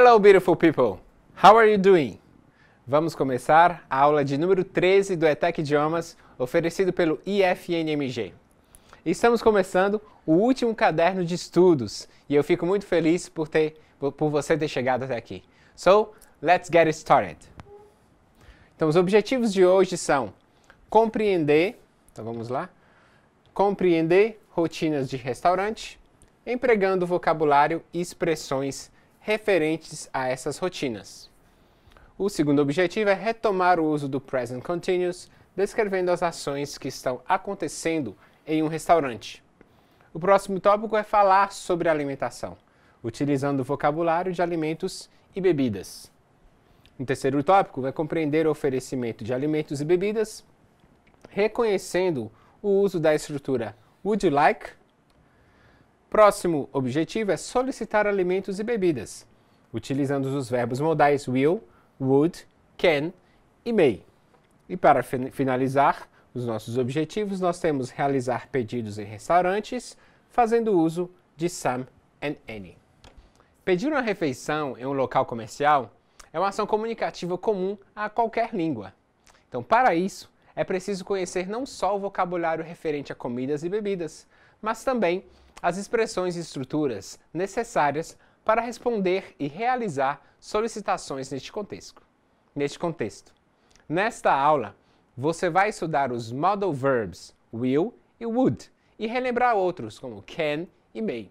Hello, beautiful people! How are you doing? Vamos começar a aula de número 13 do ETEC Idiomas, oferecido pelo IFNMG. Estamos começando o último caderno de estudos e eu fico muito feliz por, ter, por você ter chegado até aqui. So, let's get started! Então, os objetivos de hoje são compreender, então vamos lá, compreender rotinas de restaurante, empregando vocabulário e expressões referentes a essas rotinas. O segundo objetivo é retomar o uso do present continuous, descrevendo as ações que estão acontecendo em um restaurante. O próximo tópico é falar sobre alimentação, utilizando o vocabulário de alimentos e bebidas. O terceiro tópico é compreender o oferecimento de alimentos e bebidas, reconhecendo o uso da estrutura would you like Próximo objetivo é solicitar alimentos e bebidas, utilizando os verbos modais will, would, can e may. E para finalizar os nossos objetivos, nós temos realizar pedidos em restaurantes, fazendo uso de some and any. Pedir uma refeição em um local comercial é uma ação comunicativa comum a qualquer língua. Então, para isso, é preciso conhecer não só o vocabulário referente a comidas e bebidas, mas também as expressões e estruturas necessárias para responder e realizar solicitações neste contexto. Neste contexto. Nesta aula, você vai estudar os modal verbs will e would e relembrar outros como can e may.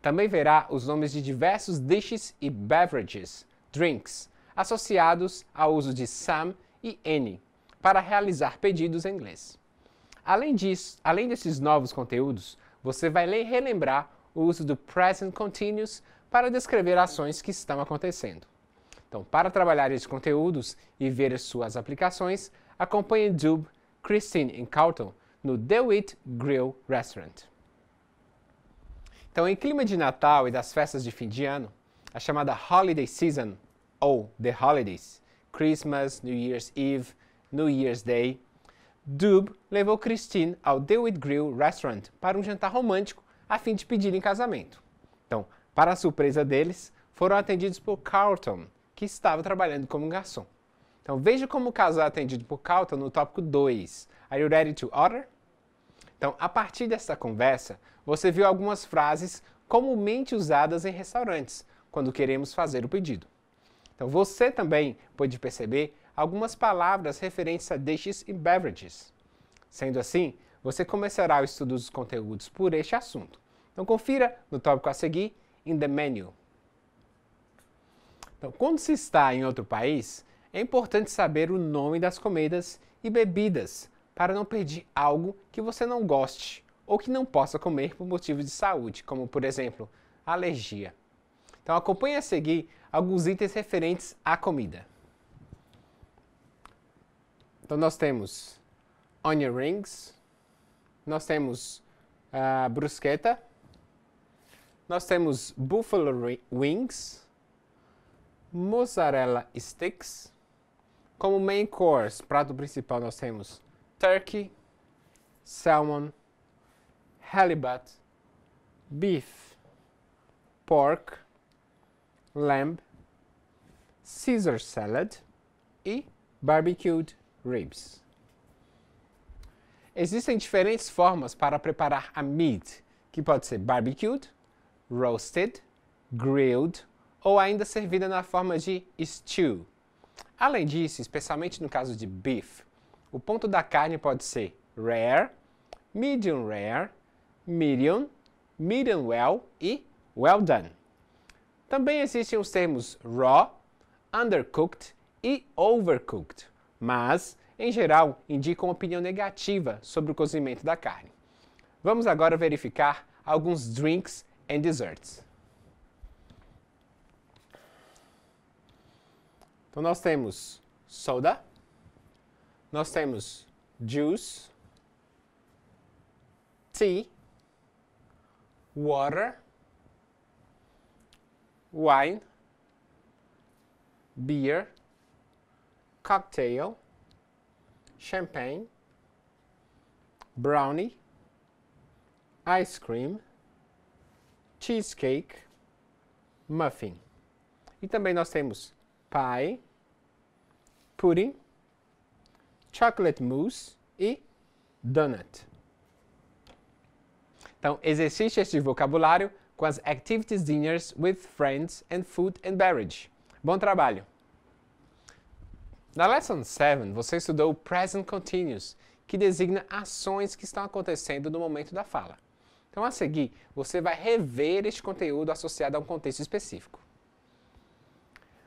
Também verá os nomes de diversos dishes e beverages, drinks, associados ao uso de some e any para realizar pedidos em inglês. Além disso, além desses novos conteúdos, você vai relembrar o uso do present continuous para descrever ações que estão acontecendo. Então, para trabalhar esses conteúdos e ver suas aplicações, acompanhe Dub, Christine e Carlton no DeWitt Grill Restaurant. Então, em clima de Natal e das festas de fim de ano, a chamada Holiday Season, ou The Holidays, Christmas, New Year's Eve, New Year's Day, Dub levou Christine ao The With Grill Restaurant para um jantar romântico a fim de pedir em casamento. Então, para a surpresa deles, foram atendidos por Carlton, que estava trabalhando como garçom. Então, veja como o caso é atendido por Carlton no tópico 2. Are you ready to order? Então, a partir desta conversa, você viu algumas frases comumente usadas em restaurantes, quando queremos fazer o pedido. Então, você também pode perceber algumas palavras referentes a dishes e beverages. Sendo assim, você começará o estudo dos conteúdos por este assunto. Então confira no tópico a seguir, in the menu. Então, quando se está em outro país, é importante saber o nome das comidas e bebidas para não perder algo que você não goste ou que não possa comer por motivos de saúde, como por exemplo, alergia. Então acompanhe a seguir alguns itens referentes à comida. Então nós temos onion rings, nós temos uh, ah, brusqueta, nós temos buffalo wings, mozzarella sticks. Como main course, prato principal, nós temos turkey, salmon, halibut, beef, pork, lamb, Caesar salad e barbecued ribs. Existem diferentes formas para preparar a meat, que pode ser barbecued, roasted, grilled ou ainda servida na forma de stew. Além disso, especialmente no caso de beef, o ponto da carne pode ser rare, medium rare, medium, medium well e well done. Também existem os termos raw, undercooked e overcooked mas, em geral, indicam opinião negativa sobre o cozimento da carne. Vamos agora verificar alguns drinks and desserts. Então nós temos soda, nós temos juice, tea, water, wine, beer, cocktail, champagne, brownie, ice cream, cheesecake, muffin. E também nós temos pie, pudding, chocolate mousse e donut. Então, exercite este vocabulário com as activities dinners with friends and food and beverage. Bom trabalho! Na Lesson 7, você estudou o Present Continuous, que designa ações que estão acontecendo no momento da fala. Então, a seguir, você vai rever este conteúdo associado a um contexto específico.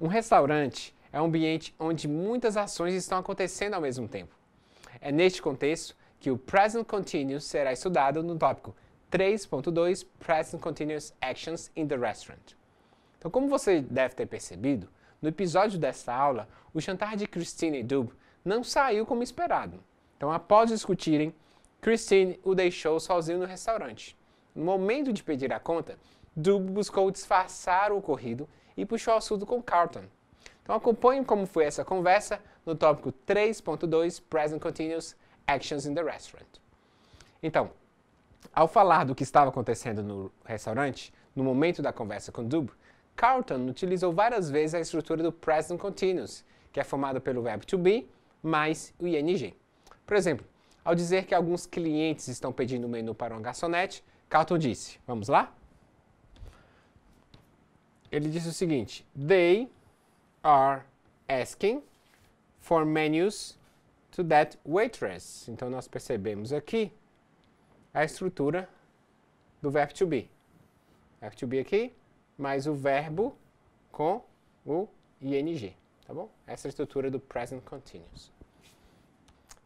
Um restaurante é um ambiente onde muitas ações estão acontecendo ao mesmo tempo. É neste contexto que o Present Continuous será estudado no tópico 3.2 Present Continuous Actions in the Restaurant. Então, como você deve ter percebido, no episódio desta aula, o jantar de Christine e Dub não saiu como esperado. Então, após discutirem, Christine o deixou sozinho no restaurante. No momento de pedir a conta, Dub buscou disfarçar o ocorrido e puxou o assunto com Carlton. Então acompanhe como foi essa conversa no tópico 3.2 Present Continuous Actions in the Restaurant. Então, ao falar do que estava acontecendo no restaurante, no momento da conversa com Dub, Carlton utilizou várias vezes a estrutura do Present Continuous, que é formada pelo verbo to be mais o ing. Por exemplo, ao dizer que alguns clientes estão pedindo o menu para uma garçonete, Carlton disse, vamos lá? Ele disse o seguinte, they are asking for menus to that waitress. Então, nós percebemos aqui a estrutura do verbo to be. Verbo to be aqui, mais o verbo com o ing, tá bom? Essa é a estrutura do present continuous.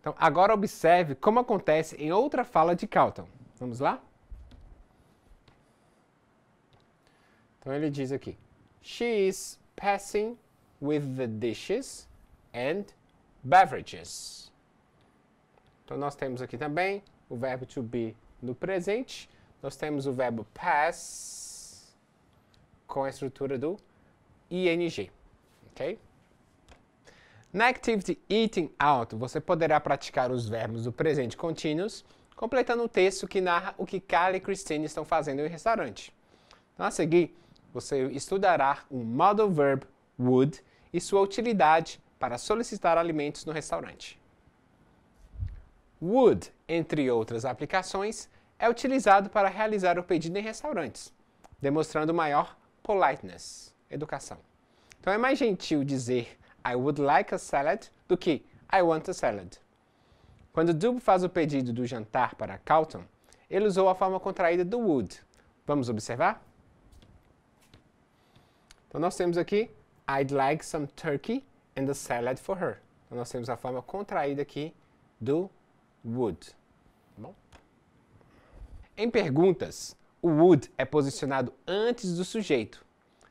Então, agora observe como acontece em outra fala de Calton. Vamos lá? Então ele diz aqui: She is passing with the dishes and beverages. Então nós temos aqui também o verbo to be no presente, nós temos o verbo pass com a estrutura do ING. ok? Na activity eating out, você poderá praticar os verbos do presente contínuos, completando um texto que narra o que Carla e Christine estão fazendo em um restaurante. Então, a seguir, você estudará o um modal verb would e sua utilidade para solicitar alimentos no restaurante. Would, entre outras aplicações, é utilizado para realizar o pedido em restaurantes, demonstrando maior politeness, educação. Então é mais gentil dizer I would like a salad do que I want a salad. Quando Dub faz o pedido do jantar para Calton, ele usou a forma contraída do would. Vamos observar? Então nós temos aqui I'd like some turkey and a salad for her. Então nós temos a forma contraída aqui do would. Tá bom? Em perguntas, o would é posicionado antes do sujeito.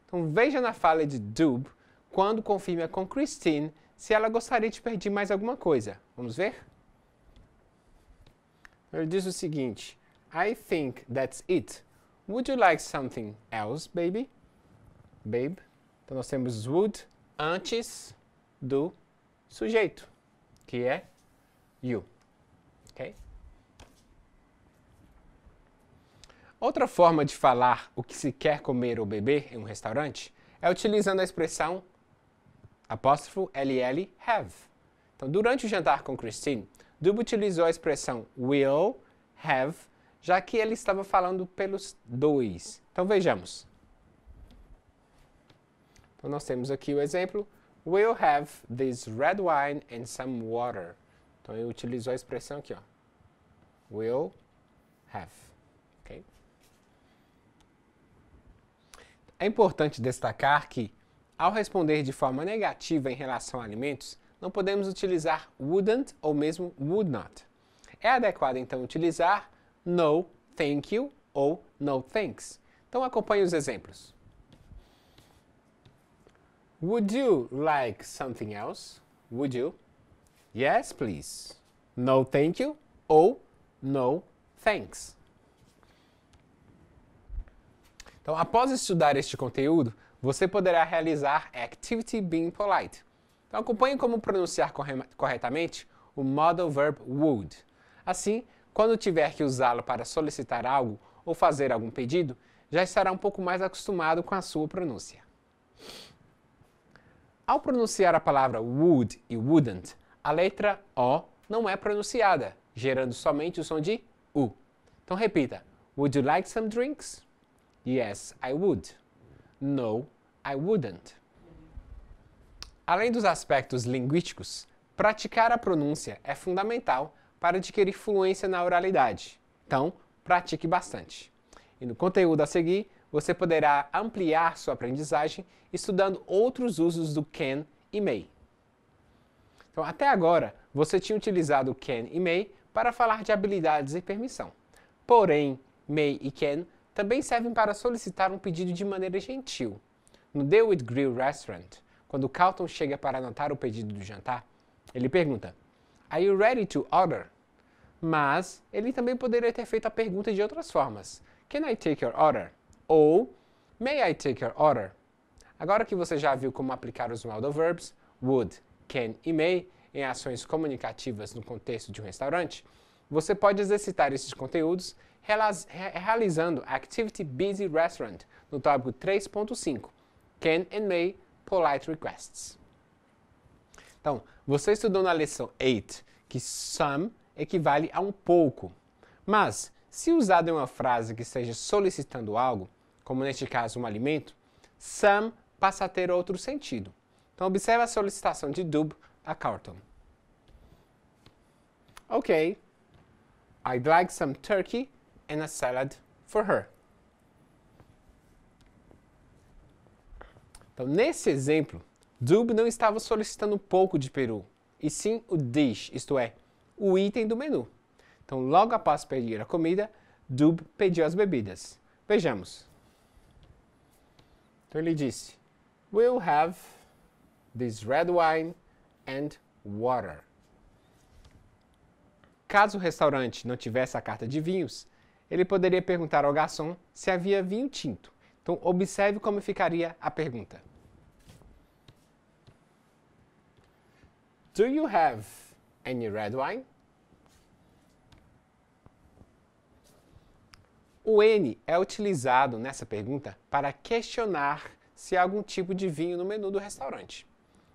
Então veja na fala de Dub quando confirma com Christine se ela gostaria de pedir mais alguma coisa. Vamos ver? Ele diz o seguinte: I think that's it. Would you like something else, baby? Babe. Então nós temos would antes do sujeito, que é you. Okay? Outra forma de falar o que se quer comer ou beber em um restaurante é utilizando a expressão apóstrofo LL have. Então, durante o jantar com Christine, Dub utilizou a expressão will have, já que ele estava falando pelos dois. Então, vejamos. Então, nós temos aqui o exemplo We'll have this red wine and some water. Então, ele utilizou a expressão aqui, ó. We'll have. É importante destacar que, ao responder de forma negativa em relação a alimentos, não podemos utilizar wouldn't ou mesmo would not. É adequado então utilizar no thank you ou no thanks. Então acompanhe os exemplos. Would you like something else? Would you? Yes, please. No, thank you. Ou no, thanks. Então, após estudar este conteúdo, você poderá realizar Activity Being Polite. Então, acompanhe como pronunciar corretamente o modal verb would. Assim, quando tiver que usá-lo para solicitar algo ou fazer algum pedido, já estará um pouco mais acostumado com a sua pronúncia. Ao pronunciar a palavra would e wouldn't, a letra O não é pronunciada, gerando somente o som de U. Então repita: Would you like some drinks? Yes, I would. No, I wouldn't. Além dos aspectos linguísticos, praticar a pronúncia é fundamental para adquirir fluência na oralidade. Então, pratique bastante. E no conteúdo a seguir, você poderá ampliar sua aprendizagem estudando outros usos do can e may. Então, até agora, você tinha utilizado can e may para falar de habilidades e permissão. Porém, may e can também servem para solicitar um pedido de maneira gentil. No The With Grill Restaurant, quando Carlton chega para anotar o pedido do jantar, ele pergunta: Are you ready to order? Mas ele também poderia ter feito a pergunta de outras formas: Can I take your order? Ou May I take your order? Agora que você já viu como aplicar os modal verbs would, can e may em ações comunicativas no contexto de um restaurante, você pode exercitar esses conteúdos realizando Activity Busy Restaurant no tópico 3.5, Can and May Polite Requests. Então, você estudou na lição 8 que some equivale a um pouco, mas se usado em uma frase que esteja solicitando algo, como neste caso um alimento, some passa a ter outro sentido. Então observe a solicitação de Dub a Carlton. Ok, I'd like some turkey and a salad for her. Então, nesse exemplo, Dub não estava solicitando um pouco de peru, e sim o dish, isto é, o item do menu. Então, logo após pedir a comida, Dub pediu as bebidas. Vejamos. Então ele disse: We'll have this red wine and water. Caso o restaurante não tivesse a carta de vinhos, ele poderia perguntar ao garçom se havia vinho tinto. Então, observe como ficaria a pergunta. Do you have any red wine? O N é utilizado nessa pergunta para questionar se há algum tipo de vinho no menu do restaurante.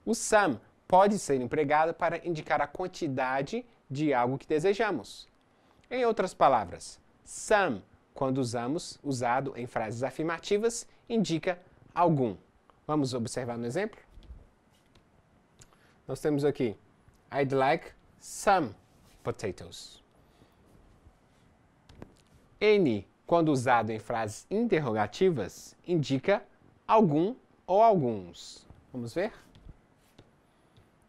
O some pode ser empregado para indicar a quantidade de algo que desejamos. Em outras palavras, some, quando usamos, usado em frases afirmativas, indica algum. Vamos observar no exemplo? Nós temos aqui I'd like some potatoes. N, quando usado em frases interrogativas, indica algum ou alguns. Vamos ver?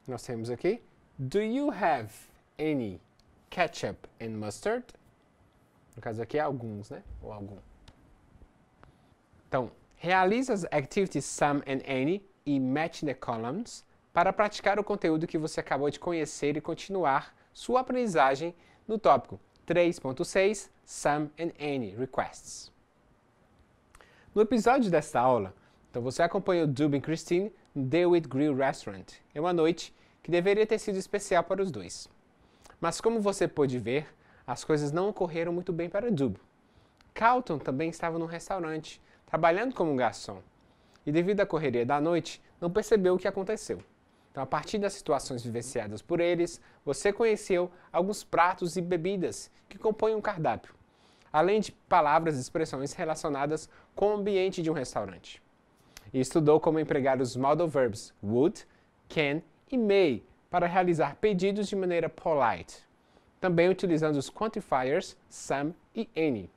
Nós temos aqui Do you have any ketchup and mustard? No caso aqui é alguns, né? Ou algum. Então, realize as activities some and any e match the columns para praticar o conteúdo que você acabou de conhecer e continuar sua aprendizagem no tópico 3.6 Some and Any Requests. No episódio desta aula, então você acompanhou Dubin Christine no The With Grill Restaurant. É uma noite que deveria ter sido especial para os dois. Mas como você pôde ver, as coisas não ocorreram muito bem para Dub. Calton também estava num restaurante, trabalhando como garçom, e devido à correria da noite, não percebeu o que aconteceu. Então, a partir das situações vivenciadas por eles, você conheceu alguns pratos e bebidas que compõem um cardápio, além de palavras e expressões relacionadas com o ambiente de um restaurante. E estudou como empregar os modal verbs would, can e may para realizar pedidos de maneira polite também utilizando os quantifiers sum e n.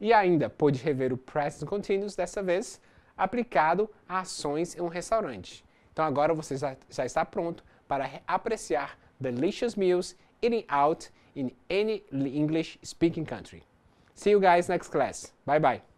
E ainda pôde rever o Present Continuous, dessa vez aplicado a ações em um restaurante. Então agora você já, já está pronto para apreciar delicious meals eating out in any English-speaking country. See you guys next class. Bye bye.